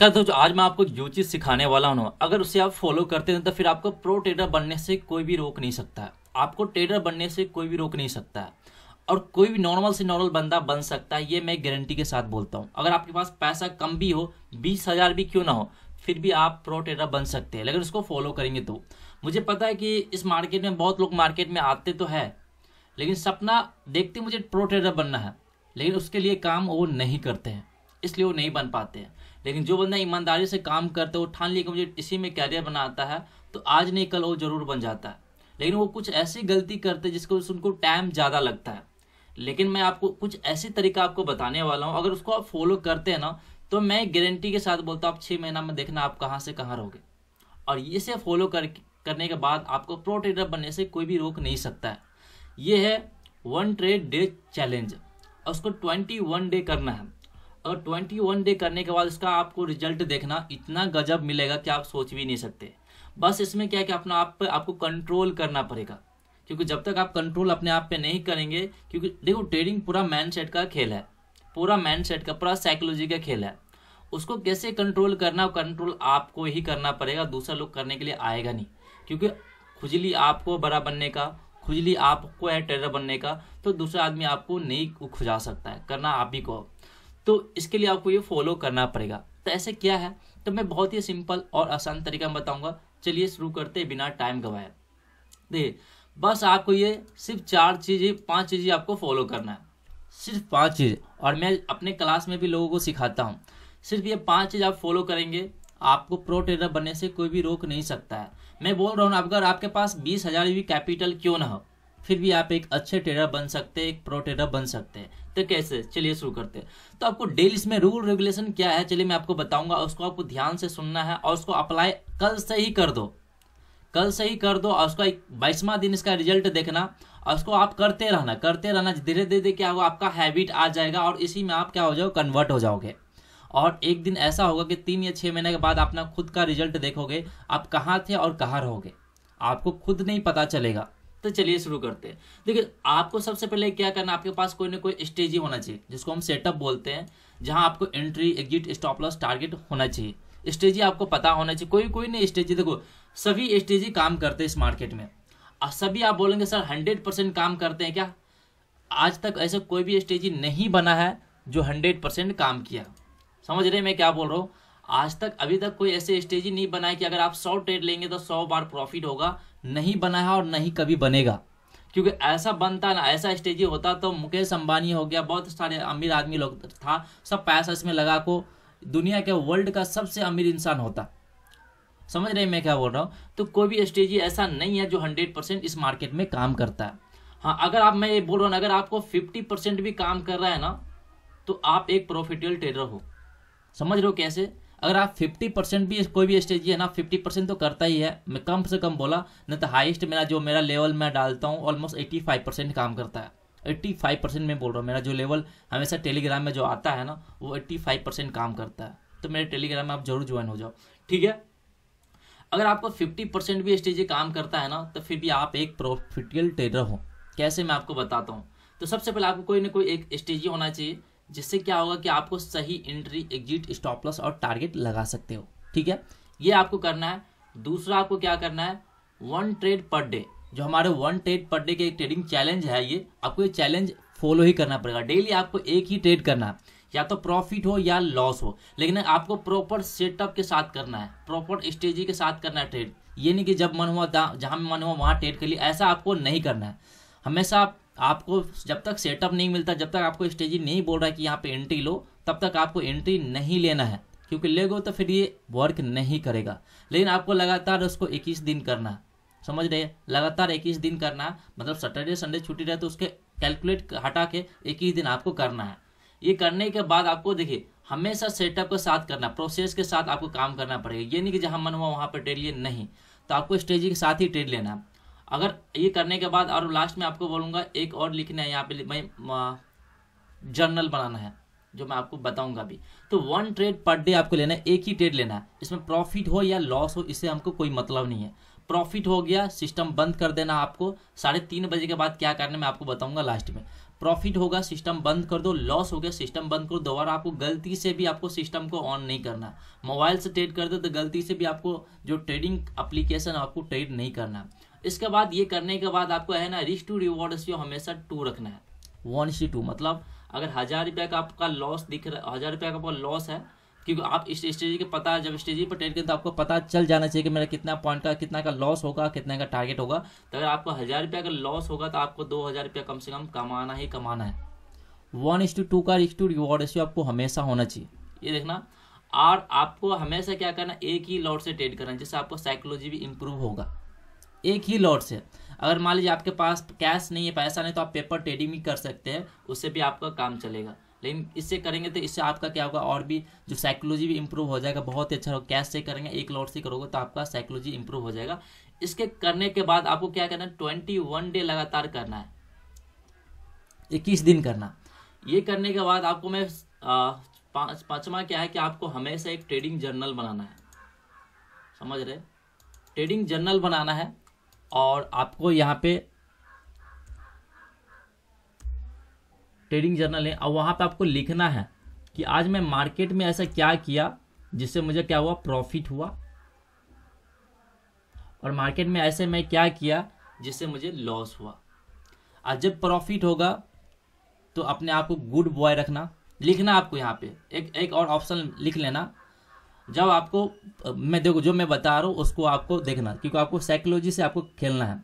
नमस्कार दोस्तों आज मैं आपको जो चीज़ सिखाने वाला हूँ अगर उसे आप फॉलो करते हैं तो फिर आपको प्रो ट्रेडर बनने से कोई भी रोक नहीं सकता है आपको ट्रेडर बनने से कोई भी रोक नहीं सकता है और कोई भी नॉर्मल से नॉर्मल बंदा बन सकता है ये मैं गारंटी के साथ बोलता हूँ अगर आपके पास पैसा कम भी हो बीस हज़ार भी क्यों ना हो फिर भी आप प्रो ट्रेडर बन सकते हैं लेकिन उसको फॉलो करेंगे तो मुझे पता है कि इस मार्केट में बहुत लोग मार्केट में आते तो है लेकिन सपना देखते मुझे प्रो ट्रेडर बनना है लेकिन उसके लिए काम वो नहीं करते हैं इसलिए वो नहीं बन पाते हैं लेकिन जो बंदा ईमानदारी से काम करता है वो ठान लिया कि मुझे इसी में कैरियर बनाता है तो आज नहीं कल वो जरूर बन जाता है लेकिन वो कुछ ऐसी गलती करते हैं जिसको उनको टाइम ज़्यादा लगता है लेकिन मैं आपको कुछ ऐसी तरीका आपको बताने वाला हूँ अगर उसको आप फॉलो करते हैं ना तो मैं गारंटी के साथ बोलता हूँ आप छः महीना में देखना आप कहाँ से कहाँ रहोगे और इसे फॉलो कर करने के बाद आपको प्रो ट्रेडर बनने से कोई भी रोक नहीं सकता है ये है वन ट्रेड डे चैलेंज और उसको ट्वेंटी वन डे करना है और 21 डे करने के बाद इसका आपको रिजल्ट देखना इतना गजब मिलेगा कि आप सोच भी नहीं सकते बस इसमें क्या है कि अपना आप पे आपको कंट्रोल करना पड़ेगा क्योंकि जब तक आप कंट्रोल अपने आप पे नहीं करेंगे क्योंकि देखो ट्रेडिंग पूरा मैन सेट का खेल है पूरा मैन सेट का पूरा साइकोलॉजी का खेल है उसको कैसे कंट्रोल करना कंट्रोल आपको ही करना पड़ेगा दूसरा लोग करने के लिए आएगा नहीं क्योंकि खुजली आपको बड़ा बनने का खुजली आपको है ट्रेडर बनने का तो दूसरा आदमी आपको नहीं खुजा सकता है करना आप ही को तो इसके लिए आपको ये फॉलो करना पड़ेगा तो ऐसे क्या है तो मैं बहुत ही सिंपल और आसान तरीका बताऊंगा चलिए शुरू करते बिना टाइम गवाए देखिए बस आपको ये सिर्फ चार चीज़ें पांच चीज़ें आपको फॉलो करना है सिर्फ पांच चीज़ और मैं अपने क्लास में भी लोगों को सिखाता हूँ सिर्फ ये पांच चीज़ आप फॉलो करेंगे आपको प्रो ट्रेडर बनने से कोई भी रोक नहीं सकता है मैं बोल रहा हूँ अगर आपके पास बीस हज़ार भी कैपिटल क्यों ना हो फिर भी आप एक अच्छे ट्रेडर बन सकते हैं एक प्रो ट्रेडर बन सकते हैं तो कैसे चलिए शुरू करते हैं तो आपको डेली इसमें रूल रेगुलेशन क्या है चलिए मैं आपको बताऊंगा उसको आपको ध्यान से सुनना है और उसको अप्लाई कल से ही कर दो कल से ही कर दो और उसका एक बाईसवा दिन इसका रिजल्ट देखना और उसको आप करते रहना करते रहना धीरे धीरे क्या होगा आपका हैबिट आ जाएगा और इसी में आप क्या हो जाओ कन्वर्ट हो जाओगे और एक दिन ऐसा होगा कि तीन या छः महीने के बाद अपना खुद का रिजल्ट देखोगे आप कहाँ थे और कहाँ रहोगे आपको खुद नहीं पता चलेगा तो चलिए शुरू करते हैं देखिए आपको सबसे पहले क्या करना आपके पास कोई ना कोई स्टेज ही होना चाहिए जिसको हम सेटअप बोलते हैं जहां आपको entry exit stop loss target होना चाहिए स्टेजी आपको पता होना चाहिए कोई कोई नहीं स्टेजी देखो सभी स्टेजी काम करते हैं इस मार्केट में और सभी आप बोलेंगे सर हंड्रेड परसेंट काम करते हैं क्या आज तक ऐसे कोई भी स्टेजी नहीं बना है जो हंड्रेड परसेंट काम किया समझ रहे मैं क्या बोल रहा हूँ आज तक अभी तक कोई ऐसे स्टेजी नहीं बना है कि अगर आप सौ ट्रेड लेंगे तो सौ बार प्रॉफिट होगा नहीं बना है और नहीं कभी बनेगा क्योंकि ऐसा बनता ना ऐसा स्टेज होता तो मुकेश अंबानी हो गया बहुत सारे अमीर आदमी लोग था सब पैसा इसमें लगा को दुनिया के वर्ल्ड का सबसे अमीर इंसान होता समझ रहे मैं क्या बोल रहा हूँ तो कोई भी स्टेज ऐसा नहीं है जो हंड्रेड परसेंट इस मार्केट में काम करता है हाँ अगर आप मैं ये बोल रहा हूँ अगर आपको फिफ्टी परसेंट भी काम कर रहा है ना तो आप एक प्रोफिटेबल ट्रेडर हो समझ रहे हो कैसे अगर आप 50 परसेंट भी कोई भी स्टेज है ना 50 परसेंट तो करता ही है मैं कम से कम बोला नहीं तो हाइस्ट मेरा जो मेरा लेवल मैं डालता हूँ ऑलमोस्ट 85 परसेंट काम करता है 85 परसेंट मैं बोल रहा हूँ मेरा जो लेवल हमेशा टेलीग्राम में जो आता है ना वो 85 परसेंट काम करता है तो मेरे टेलीग्राम में आप जरूर ज्वाइन हो जाओ ठीक है अगर आपको फिफ्टी परसेंट भी स्टेज काम करता है ना तो फिर भी आप एक प्रोफिटियल ट्रेडर हो कैसे मैं आपको बताता हूँ तो सबसे पहले आपको कोई ना कोई एक स्टेज होना चाहिए जिससे क्या होगा कि आपको सही एंट्री एग्जिट स्टॉप लॉस और टारगेट लगा सकते हो ठीक है ये आपको करना है दूसरा आपको क्या करना है वन ट्रेड पर डे जो हमारे वन ट्रेड पर डे के एक ट्रेडिंग चैलेंज है ये आपको ये चैलेंज फॉलो ही करना पड़ेगा डेली आपको एक ही ट्रेड करना है या तो प्रॉफिट हो या लॉस हो लेकिन आपको प्रॉपर सेटअप के साथ करना है प्रॉपर स्ट्रेजी के साथ करना है ट्रेड ये नहीं कि जब मन हुआ जहाँ मन हुआ वहाँ ट्रेड कर लिया ऐसा आपको नहीं करना है हमेशा आप आपको जब तक सेटअप नहीं मिलता जब तक आपको स्टेजी नहीं बोल रहा है कि यहाँ पे एंट्री लो तब तक आपको एंट्री नहीं लेना है क्योंकि ले तो फिर ये वर्क नहीं करेगा लेकिन आपको लगातार उसको इक्कीस दिन करना समझ रहे लगातार इक्कीस दिन करना मतलब सैटरडे संडे छुट्टी रहे तो उसके कैलकुलेट हटा के इक्कीस दिन आपको करना है ये करने के बाद आपको देखिए हमेशा सेटअप के साथ करना प्रोसेस के साथ आपको काम करना पड़ेगा ये नहीं कि जहाँ मन हुआ वहाँ पर ट्रेड लिए नहीं तो आपको स्टेजी के साथ ही ट्रेड लेना अगर ये करने के बाद और लास्ट में आपको बोलूँगा एक और लिखना है यहाँ पे मैं जर्नल बनाना है जो मैं आपको बताऊंगा भी तो वन ट्रेड पर डे आपको लेना है एक ही ट्रेड लेना है इसमें प्रॉफिट हो या लॉस हो इससे हमको कोई मतलब नहीं है प्रॉफिट हो गया सिस्टम बंद कर देना आपको साढ़े तीन बजे के बाद क्या करना मैं आपको बताऊंगा लास्ट में प्रॉफिट होगा सिस्टम बंद कर दो लॉस हो गया सिस्टम बंद करो दोबारा आपको गलती से भी आपको सिस्टम को ऑन नहीं करना मोबाइल से ट्रेड कर दो तो गलती से भी आपको जो ट्रेडिंग अप्लीकेशन आपको ट्रेड नहीं करना इसके बाद ये करने के बाद आपको है ना रिस्क टू रिवॉर्ड रेशियो हमेशा टू रखना है वन सी टू मतलब अगर हजार रुपया का आपका लॉस दिख रहा हजार रुपया का आपका लॉस है क्योंकि आप स्टेज के पता जब स्ट्रेटेजी पर ट्रेड करें तो आपको पता चल जाना चाहिए कि मेरा कितना पॉइंट का कितना का लॉस होगा कितना का टारगेट होगा तो अगर आपको हज़ार रुपया का लॉस होगा तो आपको दो हज़ार रुपया कम से कम कमाना ही कमाना है वन इस टू टू का रिस्क टू रिवॉर्ड रेशियो आपको हमेशा होना चाहिए ये देखना और आपको हमेशा क्या करना एक ही लॉट से ट्रेड करना जिससे आपको साइकोलॉजी भी इम्प्रूव होगा एक ही लॉट से अगर मान लीजिए आपके पास कैश नहीं है पैसा नहीं तो आप पेपर ट्रेडिंग भी कर सकते हैं उससे भी आपका काम चलेगा लेकिन इससे करेंगे तो इससे आपका क्या होगा और भी जो साइकोलॉजी भी इंप्रूव हो जाएगा बहुत ही अच्छा होगा कैश से करेंगे एक लॉट से करोगे तो आपका साइकोलॉजी इंप्रूव हो जाएगा इसके करने के बाद आपको क्या करना है ट्वेंटी वन डे लगातार करना है इक्कीस दिन करना ये करने के बाद आपको मैं पाँच पाँचवा क्या है कि आपको हमेशा एक ट्रेडिंग जर्नल बनाना है समझ रहे ट्रेडिंग जर्नल बनाना है और आपको यहाँ पे ट्रेडिंग जर्नल है और वहाँ पे आपको लिखना है कि आज मैं मार्केट में ऐसा क्या किया जिससे मुझे क्या हुआ प्रॉफिट हुआ और मार्केट में ऐसे मैं क्या किया जिससे मुझे लॉस हुआ आज जब प्रॉफिट होगा तो अपने आप को गुड बॉय रखना लिखना आपको यहाँ पे एक एक और ऑप्शन लिख लेना जब आपको मैं देखो जो मैं बता रहा हूँ उसको आपको देखना क्योंकि आपको साइकोलॉजी से आपको खेलना है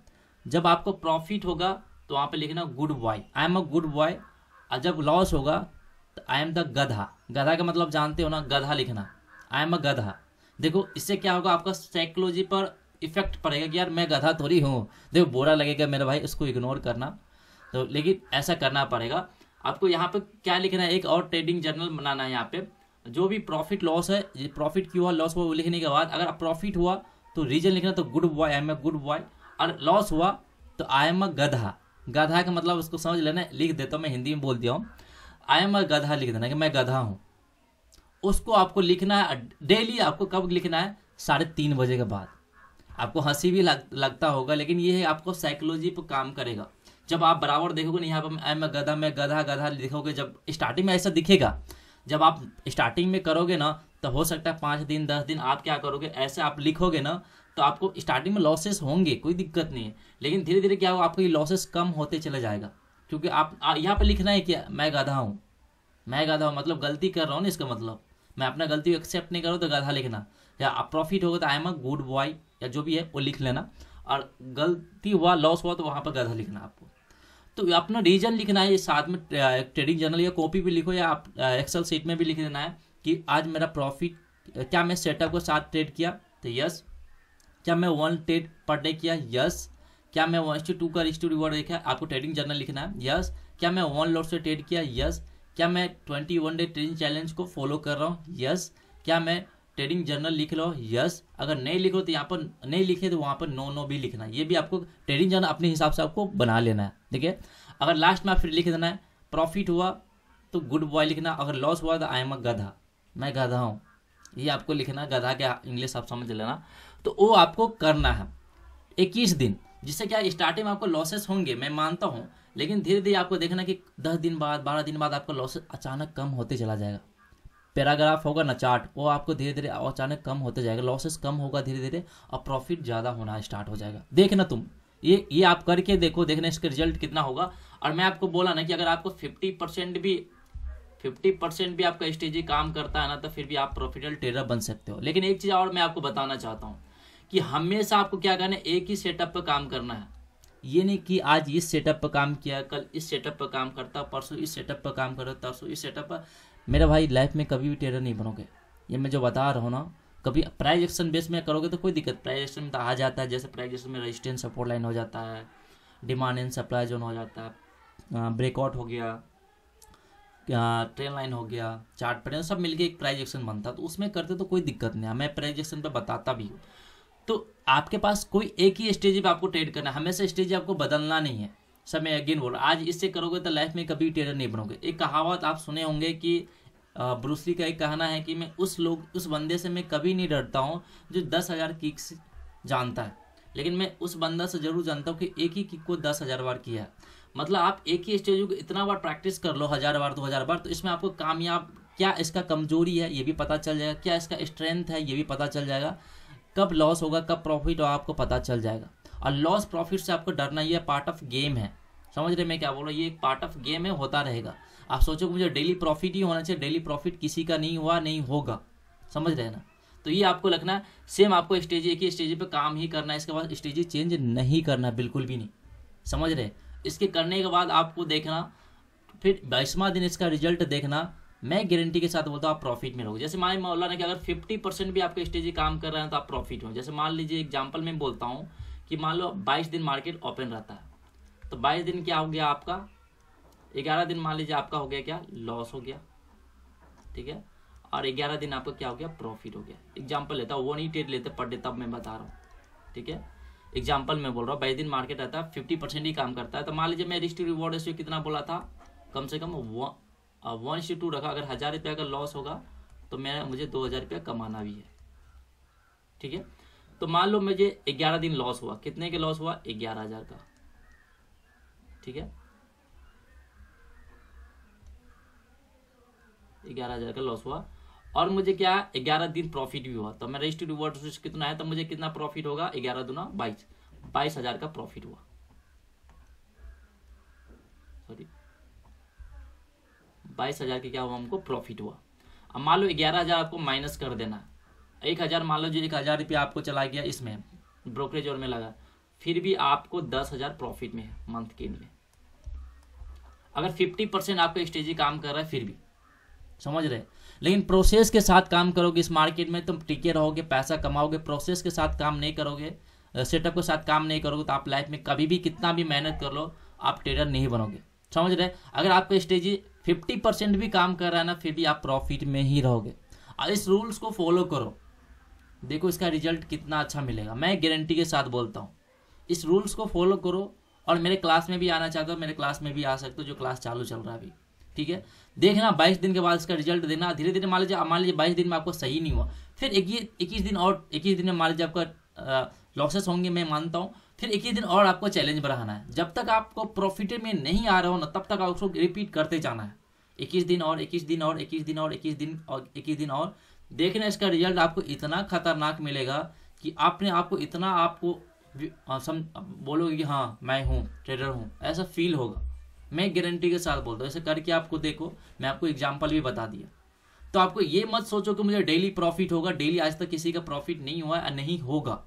जब आपको प्रॉफिट होगा तो वहाँ पे लिखना good boy I am a good boy और जब लॉस होगा तो आई एम द गधा गधा का मतलब जानते हो ना गधा लिखना आई एम अ गधा देखो इससे क्या होगा आपका साइकोलॉजी पर इफेक्ट पड़ेगा कि यार मैं गधा थोड़ी हूँ देखो बुरा लगेगा मेरा भाई उसको इग्नोर करना तो लेकिन ऐसा करना पड़ेगा आपको यहाँ पे क्या लिखना है एक और ट्रेडिंग जर्नल बनाना है यहाँ पे जो भी प्रॉफिट लॉस है प्रॉफिट क्यों हुआ लॉस हुआ वो लिखने के बाद अगर प्रॉफिट हुआ तो रीजन लिखना तो good boy I am a good boy और लॉस हुआ तो आई एम अ गधा गधा का मतलब उसको समझ लेना लिख देता हूँ मैं हिंदी में बोल दिया हूँ आई एम अ गधा लिख देना कि मैं गधा हूँ उसको आपको लिखना है डेली आपको कब लिखना है साढ़े तीन बजे के बाद आपको हंसी भी लग, लगता होगा लेकिन ये है आपको साइकोलॉजी पर काम करेगा जब आप बराबर देखोगे ना यहाँ पर आई एम गधा मैं गधा गधा लिखोगे जब स्टार्टिंग में ऐसा दिखेगा जब आप स्टार्टिंग में करोगे ना तो हो सकता है पाँच दिन दस दिन आप क्या करोगे ऐसे आप लिखोगे ना तो आपको स्टार्टिंग में लॉसेस होंगे कोई दिक्कत नहीं है लेकिन धीरे धीरे क्या होगा आपको ये लॉसेस कम होते चला जाएगा क्योंकि आप यहाँ पर लिखना है कि मैं गधा हूँ मैं गधा हूँ मतलब गलती कर रहा हूँ ना इसका मतलब मैं अपना गलती को एक्सेप्ट नहीं करूँ तो गधा लिखना या आप प्रॉफिट होगा तो I am a good boy या जो भी है वो लिख लेना और गलती हुआ लॉस हुआ तो वहाँ पर गधा लिखना आपको तो अपना रीजन लिखना है साथ में ट्रेडिंग जर्नल या कॉपी भी लिखो या आप एक्सेल सीट में भी लिख देना है कि आज मेरा प्रॉफिट क्या मैं सेटअप को साथ ट्रेड किया तो यस क्या मैं वन ट्रेड पर डे किया यस क्या मैं वन टू का रिस्टू रिवॉर्ड देखा आपको ट्रेडिंग जर्नल लिखना है यस क्या मैं वन लॉट से ट्रेड किया यस क्या मैं twenty one day trading challenge को फॉलो कर रहा हूँ यस क्या मैं ट्रेडिंग जर्नल लिख लो यस अगर नहीं लिखो तो यहाँ पर नहीं लिखे तो वहाँ पर नो नो भी लिखना ये भी आपको ट्रेडिंग जर्नल अपने हिसाब से आपको बना लेना है ठीक है अगर लास्ट में आप फिर लिख देना है प्रॉफिट हुआ तो गुड बॉय लिखना अगर लॉस हुआ तो आई एम अ गधा मैं गधा हूँ ये आपको लिखना गधा क्या इंग्लिश आप समझ लेना तो वो आपको करना है इक्कीस दिन जिससे क्या स्टार्टिंग में आपको लॉसेस होंगे मैं मानता हूँ लेकिन धीरे धीरे आपको देखना कि दस दिन बाद बारह दिन बाद आपका लॉसेस अचानक कम होते चला जाएगा पैराग्राफ होगा ना चार्ट वो आपको धीरे धीरे अचानक कम होते जाएगा लॉसेस कम होगा धीरे धीरे और प्रॉफिट ज़्यादा होना स्टार्ट हो जाएगा देखना तुम ये ये आप करके देखो देखना इसका रिजल्ट कितना होगा और मैं आपको बोला ना कि अगर आपको फिफ्टी परसेंट भी फिफ्टी परसेंट भी आपका स्ट्रेजी काम करता है ना तो फिर भी आप प्रोफिटेबल ट्रेडर बन सकते हो लेकिन एक चीज़ और मैं आपको बताना चाहता हूँ कि हमेशा आपको क्या करना है एक ही सेटअप पर काम करना है ये नहीं कि आज इस सेटअप पर काम किया कल इस सेटअप पर काम करता परसों इस सेटअप पर काम करता परसों इस सेटअप पर मेरा भाई लाइफ में कभी भी ट्रेडर नहीं बनोगे ये मैं जो बता रहा हूँ ना कभी प्राइज एक्शन बेस में करोगे तो कोई दिक्कत प्राइज एक्शन में तो आ जाता है जैसे प्राइज एक्शन में रजिस्टेंस सपोर्ट लाइन हो जाता है डिमांड एंड सप्लाई जोन हो जाता है ब्रेकआउट हो गया ट्रेन लाइन हो गया चार्ट पैटर्न सब मिलके एक प्राइज एक्शन बनता है तो उसमें करते तो कोई दिक्कत नहीं है मैं प्राइज एक्शन पर बताता भी हूँ तो आपके पास कोई एक ही स्टेज पर आपको ट्रेड करना है हमेशा स्टेज आपको बदलना नहीं है सब मैं अगेन बोल रहा आज इससे करोगे तो लाइफ में कभी टेरर नहीं बनोगे एक कहावत आप सुने होंगे कि ब्रूसली का एक कहना है कि मैं उस लोग उस बंदे से मैं कभी नहीं डरता हूँ जो दस हज़ार किक्स जानता है लेकिन मैं उस बंदा से जरूर जानता हूँ कि एक ही किक को दस हज़ार बार किया है मतलब आप एक ही स्टेज को इतना बार प्रैक्टिस कर लो हज़ार बार दो हज़ार बार तो इसमें आपको कामयाब क्या इसका कमजोरी है ये भी पता चल जाएगा क्या इसका स्ट्रेंथ है ये भी पता चल जाएगा कब लॉस होगा कब प्रॉफिट होगा आपको पता चल जाएगा और लॉस प्रॉफिट से आपको डरना ये पार्ट ऑफ गेम है समझ रहे मैं क्या बोल रहा हूँ ये एक पार्ट ऑफ गेम है होता रहेगा आप सोचो मुझे डेली प्रॉफिट ही होना चाहिए डेली प्रॉफिट किसी का नहीं हुआ नहीं होगा समझ रहे ना तो ये आपको लगना सेम आपको स्टेज एक ही स्टेज पर काम ही करना है इसके बाद स्टेज चेंज नहीं करना बिल्कुल भी नहीं समझ रहे इसके करने के बाद आपको देखना फिर बाईसवा दिन इसका रिजल्ट देखना मैं गारंटी के साथ बोलता हूँ आप प्रॉफिट में रहोगे जैसे मान मौला ने कि अगर फिफ्टी परसेंट भी आपके स्टेज काम कर रहे हैं तो आप प्रॉफिट हो जैसे मान लीजिए एग्जाम्पल में बोलता हूँ कि मान लो 22 दिन मार्केट ओपन रहता है तो 22 दिन क्या हो गया आपका 11 दिन मान लीजिए आपका हो गया क्या लॉस हो गया ठीक है और 11 दिन आपका क्या हो गया प्रॉफिट हो गया एग्जाम्पल लेता हूँ वो नहीं ट्रेड लेते पढ़ डे तब मैं बता रहा हूँ ठीक है एग्जाम्पल मैं बोल रहा हूँ बाईस दिन मार्केट रहता है फिफ्टी परसेंट ही काम करता है तो मान लीजिए मैं रिस्क टू रिवॉर्ड रेशियो कितना बोला था कम से कम वन इंस टू रखा अगर हज़ार रुपया का लॉस होगा तो मैं मुझे दो हज़ार रुपया कमाना भी है ठीक है तो मान लो मुझे ग्यारह दिन लॉस हुआ कितने के लॉस हुआ ग्यारह हजार का ठीक है ग्यारह हजार का लॉस हुआ और मुझे क्या ग्यारह दिन प्रॉफिट भी हुआ तो मैं रजिस्टर्ड रिवॉर्ड कितना है तो मुझे कितना प्रॉफिट होगा ग्यारह दुना बाईस बाईस हजार का प्रॉफिट हुआ सॉरी बाईस हजार के क्या हुआ हमको प्रॉफिट हुआ अब मान लो ग्यारह हजार आपको माइनस कर देना एक हज़ार मान लो जी एक हज़ार रुपया आपको चला गया इसमें ब्रोकरेज और में लगा फिर भी आपको दस हज़ार प्रॉफिट में है मंथ के लिए अगर फिफ्टी परसेंट आपका स्टेजी काम कर रहा है फिर भी समझ रहे लेकिन प्रोसेस के साथ काम करोगे इस मार्केट में तुम टिके रहोगे पैसा कमाओगे प्रोसेस के साथ काम नहीं करोगे सेटअप के साथ काम नहीं करोगे तो आप लाइफ में कभी भी कितना भी मेहनत कर लो आप ट्रेडर नहीं बनोगे समझ रहे अगर आपका स्टेजी फिफ्टी परसेंट भी काम कर रहा है ना फिर भी आप प्रॉफिट में ही रहोगे और इस रूल्स को फॉलो करो देखो इसका रिजल्ट कितना अच्छा मिलेगा मैं गारंटी के साथ बोलता हूँ इस रूल्स को फॉलो करो और मेरे क्लास में भी आना चाहते हो मेरे क्लास में भी आ सकते हो जो क्लास चालू चल रहा है अभी ठीक है देखना बाईस दिन के बाद इसका रिजल्ट देना धीरे धीरे मान लीजिए मान लीजिए बाईस दिन में आपको सही नहीं हुआ फिर इक्कीस दिन और इक्कीस दिन में मान लीजिए आपका लॉसेस होंगे मैं मानता हूँ फिर एक ही दिन और आपको चैलेंज बढ़ाना है जब तक आपको प्रॉफिट में नहीं आ रहा हो ना तब तक आपको रिपीट करते जाना है इक्कीस दिन और इक्कीस दिन और इक्कीस दिन और इक्कीस दिन और इक्कीस दिन और देखना इसका रिजल्ट आपको इतना खतरनाक मिलेगा कि आपने आपको इतना आपको सम बोलोगे कि हाँ मैं हूँ ट्रेडर हूँ ऐसा फील होगा मैं गारंटी के साथ बोलता हूँ ऐसे करके आपको देखो मैं आपको एग्जाम्पल भी बता दिया तो आपको ये मत सोचो कि मुझे डेली प्रॉफिट होगा डेली आज तक किसी का प्रॉफिट नहीं हुआ या नहीं होगा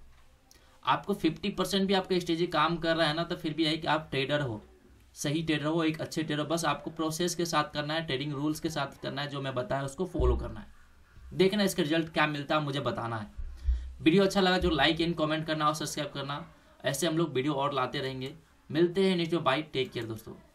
आपको फिफ्टी परसेंट भी आपका स्टेजी काम कर रहा है ना तो फिर भी है कि आप ट्रेडर हो सही ट्रेडर हो एक अच्छे ट्रेडर बस आपको प्रोसेस के साथ करना है ट्रेडिंग रूल्स के साथ करना है जो मैं बताया उसको फॉलो करना है देखना इसका रिजल्ट क्या मिलता है मुझे बताना है वीडियो अच्छा लगा जो लाइक एंड कमेंट करना और सब्सक्राइब करना ऐसे हम लोग वीडियो और लाते रहेंगे मिलते हैं नेक्स्ट बाय टेक केयर दोस्तों